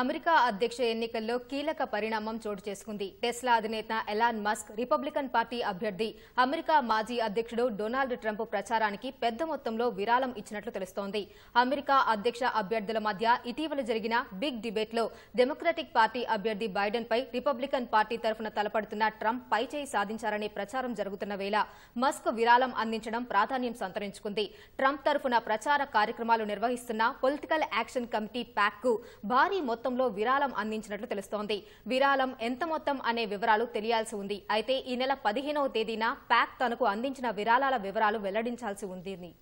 America అధ్యక్ష ఎన్నికల్లో కీలక పరిణామం చోటు చేసుకుంది టెస్లా అధినేత ఎలాన్ మస్క్ రిపబ్లికన్ పార్టీ అభ్యర్థి అమెరికా మాజీ అధ్యక్షుడు డొనాల్డ్ ట్రంప్ ప్రచారానికి పెద్ద మొత్తంలో విరాళం ఇచ్చినట్లు తెలుస్తోంది అమెరికా అధ్యక్ష అభ్యర్థుల మధ్య ఇటీవల జరిగిన బిగ్ డిబేట్లో డెమోక్రటిక్ పార్టీ అభ్యర్థి బైడెన్పై రిపబ్లికన్ పార్టీ తరఫున తలపడుతున్న ట్రంప్ పైచేయి సాధించారనే ప్రచారం జరుగుతున్న వేళ మస్క్ విరాళం అందించడం ప్రాధాన్యం సంతరించుకుంది ట్రంప్ తరఫున ప్రచార కార్యక్రమాలు నిర్వహిస్తున్న పొలిటికల్ యాక్షన్ కమిటీ ప్యాక్కు భారీ మొత్తం మొత్తంలో విరాళం అందించినట్లు తెలుస్తోంది విరాళం ఎంత మొత్తం అనే వివరాలు తెలియాల్సి ఉంది అయితే ఈ నెల పదిహేనవ తేదీన ప్యాక్ తనకు అందించిన విరాళాల వివరాలు వెల్లడించాల్సి ఉంది